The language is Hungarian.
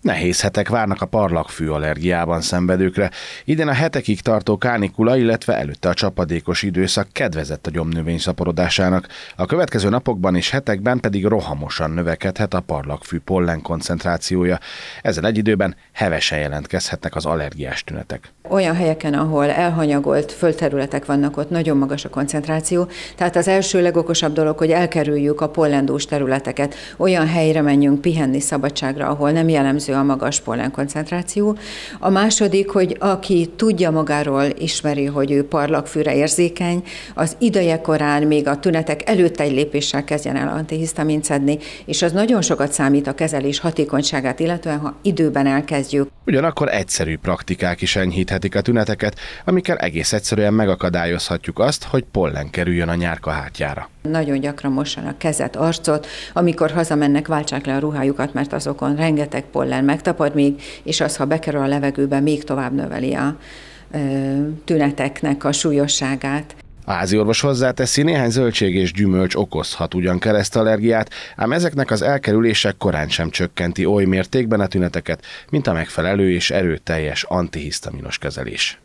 Nehéz hetek várnak a parlagfű allergiában szenvedőkre. Idén a hetekig tartó kánikula, illetve előtte a csapadékos időszak kedvezett a gyomnövény szaporodásának. A következő napokban és hetekben pedig rohamosan növekedhet a parlagfű pollen koncentrációja. Ezzel egy időben hevesen jelentkezhetnek az allergiás tünetek. Olyan helyeken, ahol elhanyagolt földterületek vannak, ott nagyon magas a koncentráció. Tehát az első legokosabb dolog, hogy elkerüljük a pollendós területeket. Olyan helyre menjünk pihenni szabadságra, ahol nem jellemző jellemző a magas pollen koncentráció. A második, hogy aki tudja magáról, ismeri, hogy ő parlagfűre érzékeny, az ideje korán még a tünetek előtt egy lépéssel kezdjen el antihisztamint szedni, és az nagyon sokat számít a kezelés hatékonyságát, illetően ha időben elkezdjük ugyanakkor egyszerű praktikák is enyhíthetik a tüneteket, amikkel egész egyszerűen megakadályozhatjuk azt, hogy pollen kerüljön a nyárka hátjára. Nagyon gyakran mossanak kezet, arcot, amikor hazamennek, váltsák le a ruhájukat, mert azokon rengeteg pollen megtapad még, és az, ha bekerül a levegőbe, még tovább növeli a tüneteknek a súlyosságát. A orvos hozzáteszi, néhány zöldség és gyümölcs okozhat ugyan keresztallergiát, ám ezeknek az elkerülések korán sem csökkenti oly mértékben a tüneteket, mint a megfelelő és erőteljes antihistaminos kezelés.